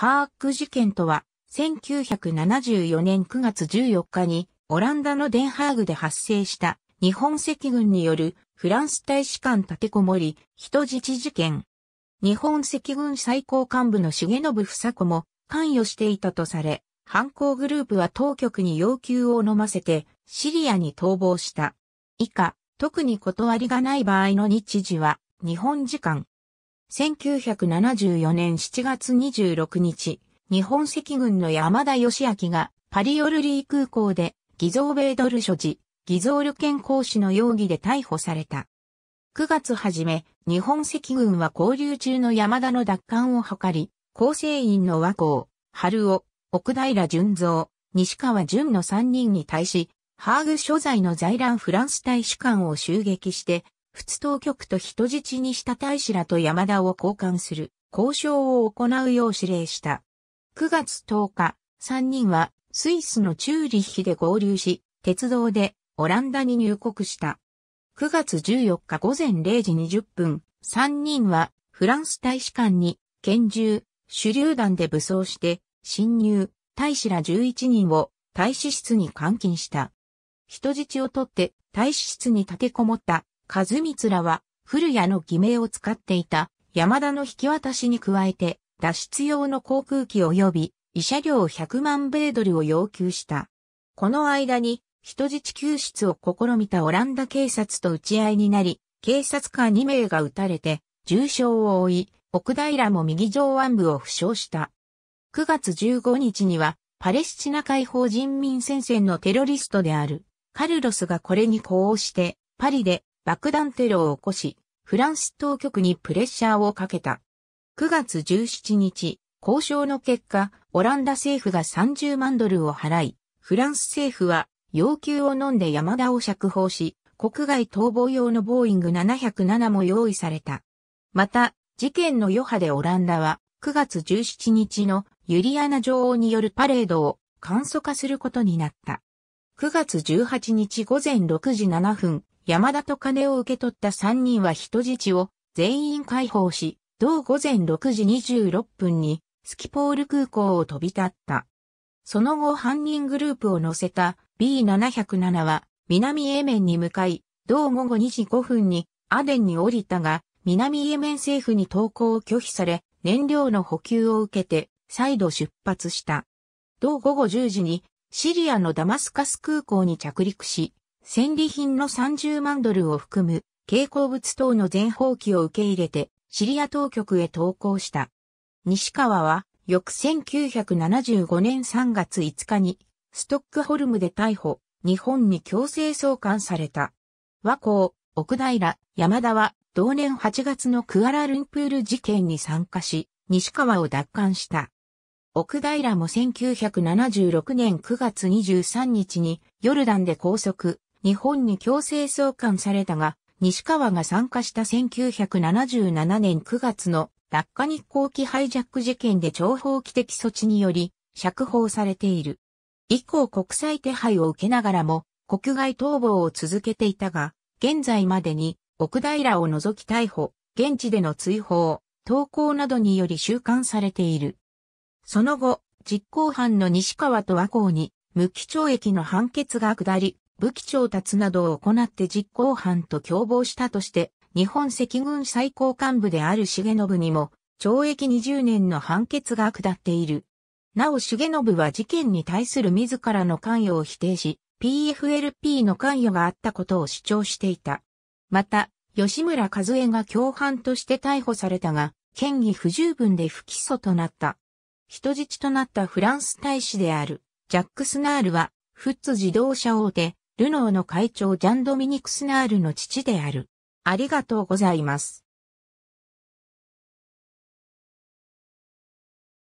ハーク事件とは、1974年9月14日に、オランダのデンハーグで発生した日本赤軍によるフランス大使館立てこもり人質事件。日本赤軍最高幹部の重信房子も関与していたとされ、犯行グループは当局に要求を飲ませてシリアに逃亡した。以下、特に断りがない場合の日時は日本時間1974年7月26日、日本赤軍の山田義明がパリオルリー空港で偽造米ドル所持、偽造旅券行使の容疑で逮捕された。9月初め、日本赤軍は交流中の山田の奪還を図り、構成員の和光、春尾、奥平純造、西川淳の3人に対し、ハーグ所在の在蘭フランス大使館を襲撃して、仏当局と人質にした大使らと山田を交換する交渉を行うよう指令した。9月10日、3人はスイスのチューリッヒで合流し、鉄道でオランダに入国した。9月14日午前0時20分、3人はフランス大使館に拳銃、手榴弾で武装して侵入、大使ら11人を大使室に監禁した。人質を取って大使室に立てこもった和光らは、古谷の偽名を使っていた山田の引き渡しに加えて、脱出用の航空機及び、医者料100万米ドルを要求した。この間に、人質救出を試みたオランダ警察と打ち合いになり、警察官2名が撃たれて、重傷を負い、奥平も右上腕部を負傷した。9月15日には、パレスチナ解放人民戦線のテロリストである、カルロスがこれに呼応して、パリで爆弾テロを起こし、フランス当局にプレッシャーをかけた。9月17日、交渉の結果、オランダ政府が30万ドルを払い、フランス政府は要求を飲んで山田を釈放し、国外逃亡用のボーイング707も用意された。また、事件の余波でオランダは9月17日のユリアナ女王によるパレードを簡素化することになった。9月18日午前6時7分、山田と金を受け取った3人は人質を全員解放し、同午前6時26分にスキポール空港を飛び立った。その後犯人グループを乗せた B707 は南エメンに向かい、同午後2時5分にアデンに降りたが、南エメン政府に投降を拒否され、燃料の補給を受けて再度出発した。同午後10時にシリアのダマスカス空港に着陸し、戦利品の30万ドルを含む、蛍光物等の全放棄を受け入れて、シリア当局へ投降した。西川は、翌1975年3月5日に、ストックホルムで逮捕、日本に強制送還された。和光、奥平、山田は、同年8月のクアラルンプール事件に参加し、西川を奪還した。奥平も1976年9月23日にヨルダンで拘束、日本に強制送還されたが、西川が参加した1977年9月の落下日航機ハイジャック事件で重報機的措置により釈放されている。以降国際手配を受けながらも国外逃亡を続けていたが、現在までに奥平を除き逮捕、現地での追放、投稿などにより収監されている。その後、実行犯の西川と和光に無期懲役の判決が下り、武器調達などを行って実行犯と共謀したとして、日本赤軍最高幹部である重信にも、懲役20年の判決が下っている。なお重信は事件に対する自らの関与を否定し、PFLP の関与があったことを主張していた。また、吉村和恵が共犯として逮捕されたが、嫌疑不十分で不起訴となった。人質となったフランス大使である、ジャック・スナールは、フッツ自動車大手、ルノーの会長ジャン・ドミニク・スナールの父である。ありがとうございます。